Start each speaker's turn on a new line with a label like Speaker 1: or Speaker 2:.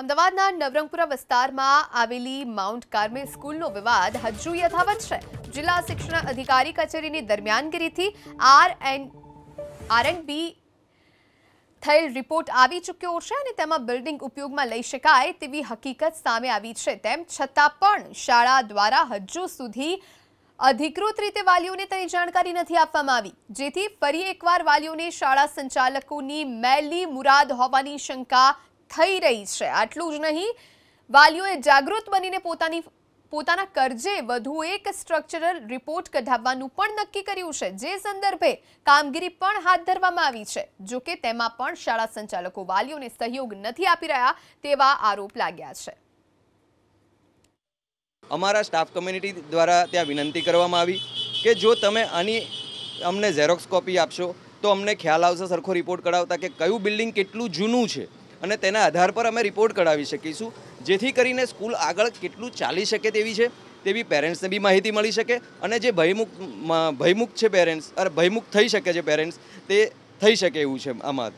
Speaker 1: અમદાવાદના નવરંગપુરા વિસ્તારમાં આવેલી માઉન્ટ કાર્મેલ સ્કૂલનો વિવાદ હજુ યથાવત છે જિલ્લા શિક્ષણ અધિકારી કચેરીની દરમિયાનગીરીથી R and R and B થયેલ રિપોર્ટ આવી ચૂક્યો છે અને તેમાં બિલ્ડિંગ ઉપયોગમાં લઈ શકાય તેવી હકીકત સામે આવી છે તેમ છતાં પણ શાળા દ્વારા હજુ સુધી અધિકૃત રીતે વાલીઓને તેની જાણકારી નથી આપવામાં આવી જેથી ફરી એકવાર વાલીઓને શાળા સંચાલકોની મેલી મુરાદ હોવાની શંકા થઈ રહી છે આટલું જ નહીં વાલીઓએ જાગૃત બનીને પોતાની પોતાના કરજે વધુ એક સ્ટ્રક્ચરલ રિપોર્ટ કઢાવવાનું પણ નક્કી કર્યું છે જે સંદર્ભે કામગીરી પણ હાથ ધરવામાં આવી છે જો કે તેમાં પણ શાળા સંચાલકો વાલીઓને સહયોગ નથી આપી રહ્યા તેવા આરોપ લાગ્યા છે
Speaker 2: અમારા સ્ટાફ કમ્યુનિટી દ્વારા ત્યાં વિનંતી કરવામાં આવી કે જો તમે આની અમને ઝેરોક્સ કોપી આપશો તો અમને ખ્યાલ આવશે સરખો રિપોર્ટ કઢાવતા કે કયું બિલ્ડિંગ કેટલું જૂનું છે અને તેના આધાર પર અમે રિપોર્ટ કઢાવી શકીશું જેથી કરીને સ્કૂલ આગળ કેટલું ચાલી શકે તેવી છે તેવી પેરેન્ટ્સને બી માહિતી મળી શકે અને જે ભયમુક્ત ભયમુક્ત છે પેરેન્ટ્સ અરે ભયમુક્ત થઈ શકે છે પેરેન્ટ્સ તે થઈ શકે એવું છે આમાં